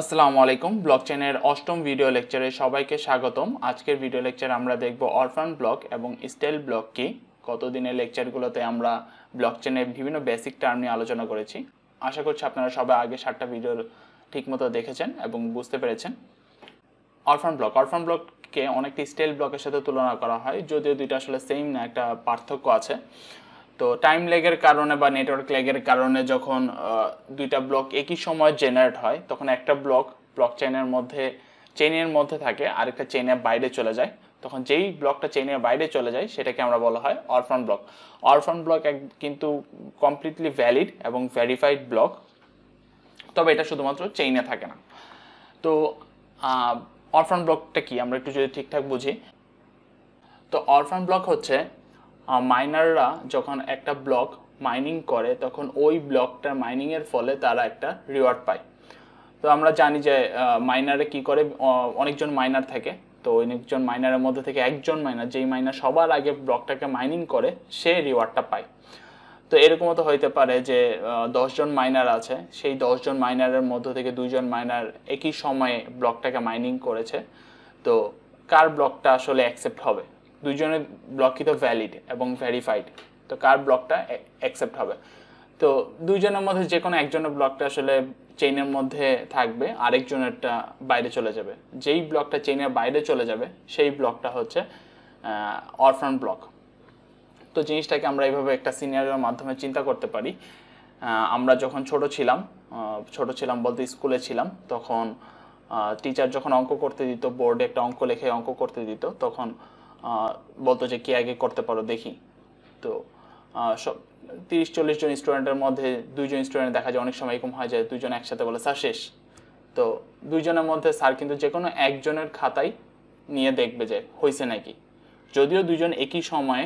আসসালামু আলাইকুম ব্লকচেনের অষ্টম ভিডিও লেকচারে সবাইকে স্বাগতম আজকের ভিডিও লেকচার আমরা দেখব অরফান ব্লক এবং স্টেল ব্লক কি কতদিনের দিনের লেকচারগুলোতে আমরা ব্লকচেনের বিভিন্ন বেসিক টার্ম নিয়ে আলোচনা করেছি আশা করছি আপনারা সবাই আগে সাতটা ভিডিও ঠিকমতো দেখেছেন এবং বুঝতে পেরেছেন অরফান ব্লক অরফান ব্লককে অনেকটি স্টেল ব্লকের সাথে তুলনা করা হয় যদিও দুইটা আসলে সেম না একটা পার্থক্য আছে তো টাইম লেগের কারণে বা নেটওয়ার্ক লেগের কারণে যখন দুইটা ব্লক একই সময় জেনারেট হয় তখন একটা ব্লক ব্লক চেনের মধ্যে চেনের মধ্যে থাকে আরেকটা চেনের বাইরে চলে যায় তখন যেই ব্লকটা চেনের বাইরে চলে যায় সেটাকে আমরা বলা হয় অরফান ব্লক অরফান ব্লক এক কিন্তু কমপ্লিটলি ভ্যালিড এবং ভ্যারিফাইড ব্লক তবে এটা শুধুমাত্র চেইনে থাকে না তো অরফান ব্লকটা কি আমরা একটু যদি ঠিকঠাক বুঝি তো অরফান ব্লক হচ্ছে মাইনাররা যখন একটা ব্লক মাইনিং করে তখন ওই ব্লকটা মাইনিংয়ের ফলে তারা একটা রিওয়ার্ড পায় তো আমরা জানি যে মাইনারে কি করে অনেকজন মাইনার থাকে তো অনেকজন মাইনারের মধ্যে থেকে একজন মাইনার যেই মাইনার সবার আগে ব্লকটাকে মাইনিং করে সে রিওয়ার্ডটা পায় তো এরকমও তো হইতে পারে যে দশজন মাইনার আছে সেই দশজন মাইনারের মধ্য থেকে দুইজন মাইনার একই সময়ে ব্লকটাকে মাইনিং করেছে তো কার ব্লকটা আসলে অ্যাকসেপ্ট হবে দুইজনের ব্লক তো ভ্যালিড এবং ভেরিফাইড তো কার ব্লকটা অ্যাকসেপ্ট হবে তো দুইজনের মধ্যে যে কোনো একজনের ব্লকটা আসলে চেইনের মধ্যে থাকবে আরেকজনেরটা বাইরে চলে যাবে যেই ব্লকটা চেইনের বাইরে চলে যাবে সেই ব্লকটা হচ্ছে অরফান ব্লক তো জিনিসটাকে আমরা এইভাবে একটা সিনিয়রের মাধ্যমে চিন্তা করতে পারি আমরা যখন ছোট ছিলাম ছোট ছিলাম বলতে স্কুলে ছিলাম তখন টিচার যখন অঙ্ক করতে দিত বোর্ডে একটা অঙ্ক লেখে অঙ্ক করতে দিত তখন বলতো যে কে আগে করতে পারো দেখি তো সব তিরিশ চল্লিশ জন স্টুডেন্টের মধ্যে দুইজন স্টুডেন্ট দেখা যায় অনেক সময় এরকম হয় যায় দুজন একসাথে বলে স্যার শেষ তো দুইজনের মধ্যে স্যার কিন্তু যে কোনো একজনের খাতায় নিয়ে দেখবে যে হয়েছে নাকি যদিও দুজন একই সময়ে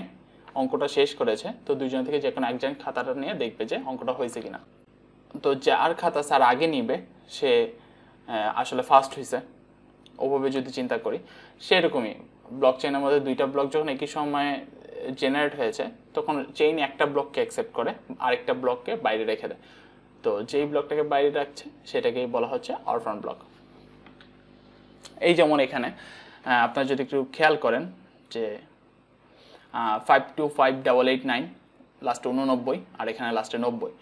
অঙ্কটা শেষ করেছে তো দুজন থেকে যে কোনো একজন খাতাটা নিয়ে দেখবে যে অঙ্কটা হয়েছে কিনা তো যার খাতা স্যার আগে নিবে সে আসলে ফার্স্ট হয়েছে ওভাবে যদি চিন্তা করি সেরকমই ব্লক চেনের মধ্যে দুইটা ব্লক যখন একই সময়ে জেনারেট হয়েছে তখন চেইন একটা ব্লককে অ্যাকসেপ্ট করে আরেকটা ব্লককে বাইরে রেখে দেয় তো যেই ব্লকটাকে বাইরে রাখছে সেটাকেই বলা হচ্ছে অরফান ব্লক এই যেমন এখানে আপনার যদি একটু খেয়াল করেন যে five two five double eight nine লাস্টে উননব্বই আর এখানে লাস্টে নব্বই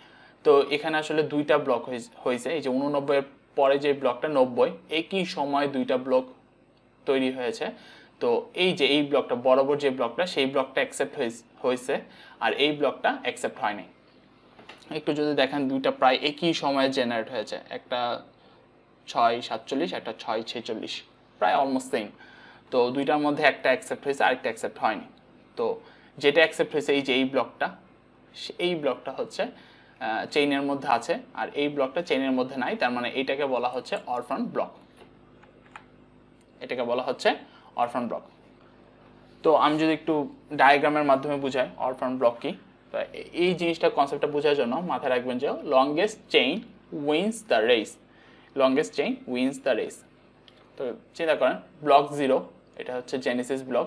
তো এখানে আসলে দুইটা ব্লক হয়েছে এই যে উননব্বইয়ের পরে যে ব্লকটা নব্বই একই সময় দুইটা ব্লক তৈরি হয়েছে তো এই যে এই ব্লকটা বরাবর যে ব্লকটা সেই ব্লকটা অ্যাকসেপ্ট হয়েছে আর এই ব্লকটা অ্যাকসেপ্ট হয়নি একটু যদি দেখেন দুইটা প্রায় একই সময়ে জেনারেট হয়েছে একটা ছয় সাতচল্লিশ একটা ছয় ছেচল্লিশ প্রায় অলমোস্ট সেম তো দুইটার মধ্যে একটা অ্যাকসেপ্ট হয়েছে আরেকটা অ্যাকসেপ্ট হয়নি তো যেটা অ্যাকসেপ্ট হয়েছে এই যে এই ব্লকটা এই ব্লকটা হচ্ছে চেইনের মধ্যে আছে আর এই ব্লকটা চেইনের মধ্যে নাই তার মানে এটাকে বলা হচ্ছে অরফান ব্লক এটাকে বলা হচ্ছে অরফান ব্লক তো আমি যদি একটু ডায়াগ্রামের মাধ্যমে বুঝাই অরফান ব্লক কি তো এই জিনিসটা কনসেপ্টটা বোঝার জন্য মাথায় রাখবেন যে longest chain wins the race longest chain wins the race তো চিন্তা করেন ব্লক জিরো এটা হচ্ছে জেনেসিস ব্লক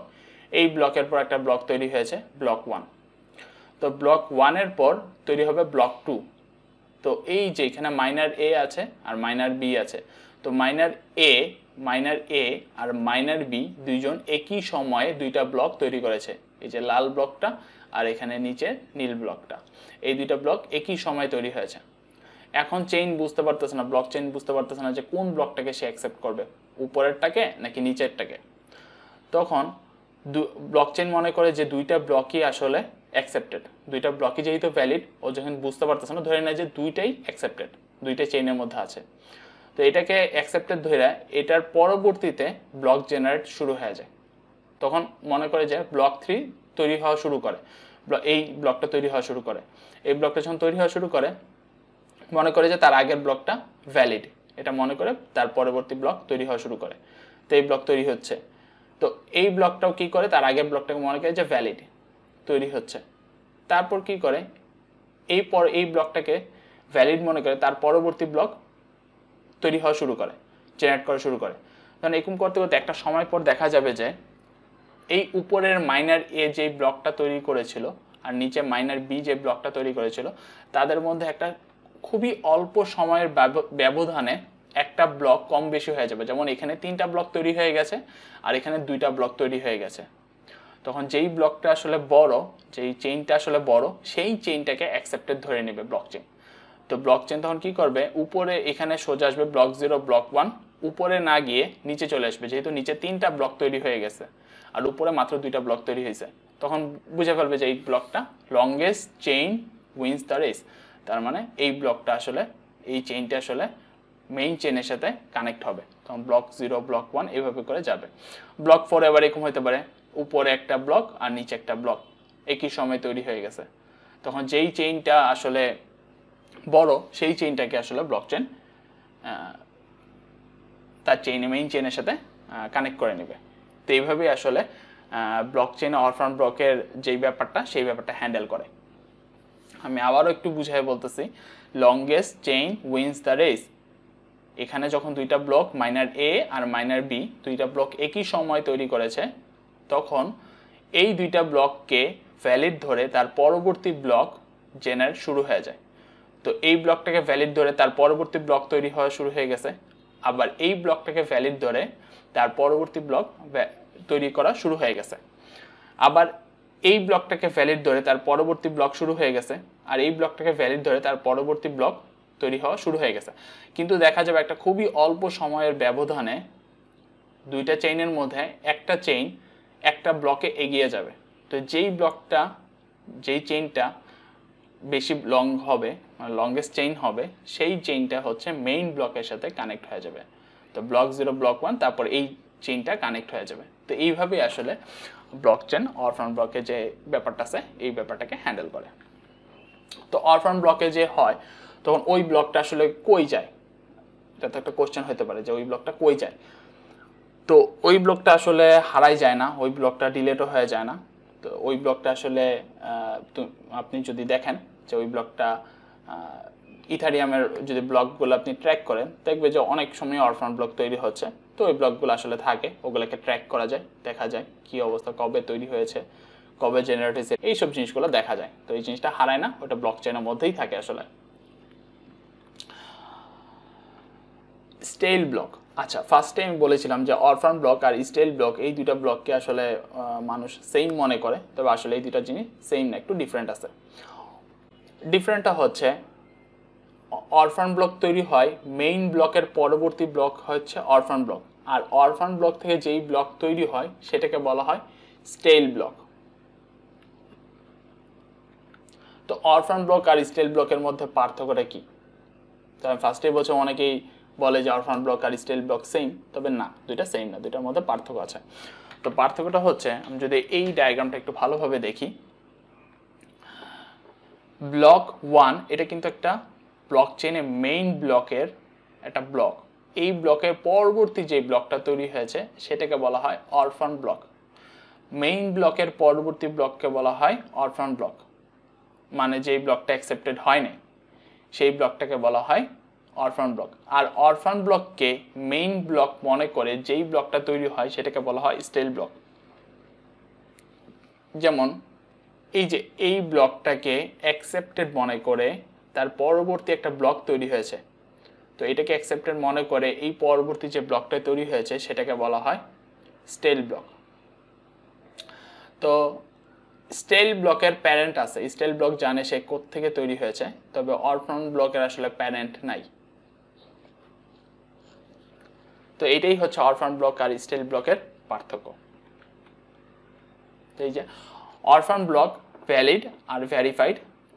এই ব্লকের পর একটা ব্লক তৈরি হয়েছে ব্লক ওয়ান তো ব্লক ওয়ানের পর তৈরি হবে ব্লক টু তো এই যে এখানে মাইনার এ আছে আর মাইনার বি আছে তো মাইনার এ মাইনার এ আর মাইনার বি দুইজন একই সময়ে দুইটা ব্লক তৈরি করেছে এই যে লাল ব্লকটা আর এখানে নিচে নীল ব্লকটা এই দুইটা ব্লক একই সময় তৈরি হয়েছে এখন চেইন বুঝতে পারতেছে না ব্লক চেইন বুঝতে পারতেছে না যে কোন ব্লকটাকে সে অ্যাকসেপ্ট করবে উপরেরটাকে নাকি নিচেরটাকে তখন ব্লক চেইন মনে করে যে দুইটা ব্লকই আসলে অ্যাকসেপ্টেড দুইটা ব্লকই যেহেতু ভ্যালিড ও যখন বুঝতে পারতেছে না ধরে নেয় যে দুইটাই অ্যাকসেপ্টেড দুইটা চেইনের মধ্যে আছে তো এটাকে অ্যাকসেপ্টেড ধরে এটার পরবর্তীতে ব্লক জেনারেট শুরু হয়ে যায় তখন মনে করে যে ব্লক থ্রি তৈরি হওয়া শুরু করে এই ব্লকটা তৈরি হওয়া শুরু করে এই ব্লকটা যখন তৈরি হওয়া শুরু করে মনে করে যে তার আগের ব্লকটা ভ্যালিড এটা মনে করে তার পরবর্তী ব্লক তৈরি হওয়া শুরু করে তো এই ব্লক তৈরি হচ্ছে তো এই ব্লকটাও কি করে তার আগের ব্লকটাকে মনে করে যে ভ্যালিড তৈরি হচ্ছে তারপর কি করে এই পর এই ব্লকটাকে ভ্যালিড মনে করে তার পরবর্তী ব্লক তৈরি হওয়া শুরু করে জেনারেট করা শুরু করে কারণ এরকম করতে করতে একটা সময় পর দেখা যাবে যে এই উপরের মাইনার এ যে ব্লকটা তৈরি করেছিল আর নিচে মাইনার বি যে ব্লকটা তৈরি করেছিল তাদের মধ্যে একটা খুবই অল্প সময়ের ব্যবধানে একটা ব্লক কম বেশি হয়ে যাবে যেমন এখানে তিনটা ব্লক তৈরি হয়ে গেছে আর এখানে দুইটা ব্লক তৈরি হয়ে গেছে তখন যেই ব্লকটা আসলে বড় যেই চেইনটা আসলে বড় সেই চেইনটাকে অ্যাকসেপ্টেড ধরে নেবে ব্লক চেইন তো ব্লক চেন তখন কী করবে উপরে এখানে সোজা আসবে ব্লক জিরো ব্লক ওয়ান উপরে না গিয়ে নিচে চলে আসবে যেহেতু নিচে তিনটা ব্লক তৈরি হয়ে গেছে আর উপরে মাত্র দুইটা ব্লক তৈরি হয়েছে তখন বুঝে ফেলবে যে এই ব্লকটা longest chain wins the race তার মানে এই ব্লকটা আসলে এই চেইনটা আসলে মেইন চেনের সাথে কানেক্ট হবে তখন ব্লক জিরো ব্লক ওয়ান এইভাবে করে যাবে ব্লক ফোর এবার এরকম হতে পারে উপরে একটা ব্লক আর নিচে একটা ব্লক একই সময় তৈরি হয়ে গেছে তখন যেই চেইনটা আসলে বড় সেই চেইনটাকে আসলে ব্লক চেন তার চেইন মেইন চেইনের সাথে কানেক্ট করে নেবে তো এইভাবেই আসলে ব্লক চেইন অরফ্রন্ট ব্লকের যেই ব্যাপারটা সেই ব্যাপারটা হ্যান্ডেল করে আমি আবারও একটু বুঝাই বলতেছি longest chain wins the race এখানে যখন দুইটা ব্লক মাইনার এ আর মাইনার বি দুইটা ব্লক একই সময় তৈরি করেছে তখন এই দুইটা ব্লককে ভ্যালিড ধরে তার পরবর্তী ব্লক জেনার শুরু হয়ে যায় তো এই ব্লকটাকে ভ্যালিড ধরে তার পরবর্তী ব্লক তৈরি হওয়া শুরু হয়ে গেছে আবার এই ব্লকটাকে ভ্যালিড ধরে তার পরবর্তী ব্লক তৈরি করা শুরু হয়ে গেছে আবার এই ব্লকটাকে ভ্যালিড ধরে তার পরবর্তী ব্লক শুরু হয়ে গেছে আর এই ব্লকটাকে ভ্যালিড ধরে তার পরবর্তী ব্লক তৈরি হওয়া শুরু হয়ে গেছে কিন্তু দেখা যাবে একটা খুবই অল্প সময়ের ব্যবধানে দুইটা চেইনের মধ্যে একটা চেইন একটা ব্লকে এগিয়ে যাবে তো যেই ব্লকটা যেই চেইনটা বেশি লং হবে মানে লংগেস্ট চেইন হবে সেই চেইনটা হচ্ছে মেইন ব্লকের সাথে কানেক্ট হয়ে যাবে তো ব্লক জিরো ব্লক ওয়ান তারপর এই চেইনটা কানেক্ট হয়ে যাবে তো এইভাবেই আসলে ব্লক চেন অরফ্রন ব্লকে যে ব্যাপারটা আছে এই ব্যাপারটাকে হ্যান্ডেল করে তো অরফ্রন ব্লকে যে হয় তখন ওই ব্লকটা আসলে কই যায় এটা তো একটা কোশ্চেন হতে পারে যে ওই ব্লকটা কই যায় তো ওই ব্লকটা আসলে হারাই যায় না ওই ব্লকটা ডিলেটও হয়ে যায় না তো ওই ব্লগটা আসলে আপনি যদি দেখেন যে ওই ব্লগটা ইথারিয়ামের যদি ব্লগগুলো আপনি ট্র্যাক করেন দেখবে যে অনেক সময় অরফান ব্লগ তৈরি হচ্ছে তো ওই ব্লগগুলো আসলে থাকে ওগুলোকে ট্র্যাক করা যায় দেখা যায় কি অবস্থা কবে তৈরি হয়েছে কবে জেনারেট হয়েছে এইসব জিনিসগুলো দেখা যায় তো এই জিনিসটা হারায় না ওটা ব্লক চেনের মধ্যেই থাকে আসলে স্টেল ব্লক আচ্ছা ফার্স্টে আমি বলেছিলাম যে অরফান ব্লক আর স্টেল ব্লক এই দুটা ব্লককে আসলে মানুষ সেম মনে করে তবে আসলে এই দুটা জিনিস সেম না একটু ডিফারেন্ট আছে ডিফারেন্টটা হচ্ছে অরফান ব্লক তৈরি হয় মেইন ব্লকের পরবর্তী ব্লক হচ্ছে অরফান ব্লক আর অরফান ব্লক থেকে যেই ব্লক তৈরি হয় সেটাকে বলা হয় স্টেল ব্লক তো অরফান ব্লক আর স্টেল ব্লকের মধ্যে পার্থক্যটা কী তো আমি ফার্স্টেই বলছি অনেকেই বলে যে ফ্রন্ট ব্লক আর স্টাইল ব্লক সেম তবে না দুইটা সেম না দুইটার মধ্যে পার্থক্য আছে তো পার্থক্যটা হচ্ছে আমি যদি এই ডায়াগ্রামটা একটু ভালোভাবে দেখি ব্লক ওয়ান এটা কিন্তু একটা ব্লক চেনে মেইন ব্লকের একটা ব্লক এই ব্লকের পরবর্তী যে ব্লকটা তৈরি হয়েছে সেটাকে বলা হয় অরফান ব্লক মেইন ব্লকের পরবর্তী ব্লককে বলা হয় অরফান ব্লক মানে যেই ব্লকটা অ্যাকসেপ্টেড হয়নি সেই ব্লকটাকে বলা হয় অরফান ব্লক আর অরফান ব্লককে মেইন ব্লক মনে করে যেই ব্লকটা তৈরি হয় সেটাকে বলা হয় স্টেল ব্লক যেমন এই যে এই ব্লকটাকে অ্যাকসেপ্টেড মনে করে তার পরবর্তী একটা ব্লক তৈরি হয়েছে তো এটাকে অ্যাকসেপ্টেড মনে করে এই পরবর্তী যে ব্লকটা তৈরি হয়েছে সেটাকে বলা হয় স্টেল ব্লক তো স্টেল ব্লকের প্যারেন্ট আছে স্টেল ব্লক জানে সে থেকে তৈরি হয়েছে তবে অরফন ব্লকের আসলে প্যারেন্ট নাই তো এটাই হচ্ছে অরফান ব্লক আর স্টেল ব্লকের পার্থক্য এই যে অরফান ব্লক ভ্যালিড আর ভ্যারিফাইড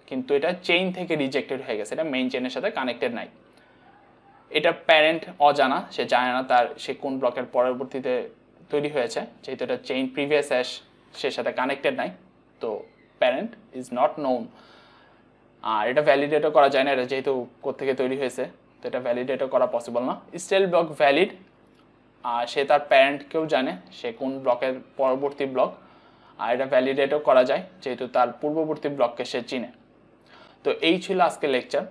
কিন্তু এটা চেইন থেকে রিজেক্টেড হয়ে গেছে এটা মেইন চেইনের সাথে কানেক্টেড নাই এটা প্যারেন্ট অজানা সে জানে না তার সে কোন ব্লকের পরবর্তীতে তৈরি হয়েছে যেহেতু এটা চেইন প্রিভিয়াস অ্যাশ সে সাথে কানেক্টেড নাই তো প্যারেন্ট ইজ নট নোন আর এটা ভ্যালিডেটও করা যায় না এটা যেহেতু কোথেকে তৈরি হয়েছে তো এটা ভ্যালিডেটও করা পসিবল না স্টেল ব্লক ভ্যালিড সে তার প্যারেন্টকেও জানে সে কোন ব্লকের পরবর্তী ব্লক আর এটা ভ্যালিডেটও করা যায় যেহেতু তার পূর্ববর্তী ব্লককে সে চিনে তো এই ছিল আজকে লেকচার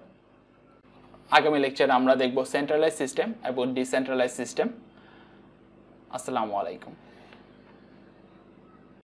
আগামী লেকচারে আমরা দেখব সেন্ট্রালাইজ সিস্টেম এবং ডিসেন্ট্রালাইজ সিস্টেম আসসালামু আলাইকুম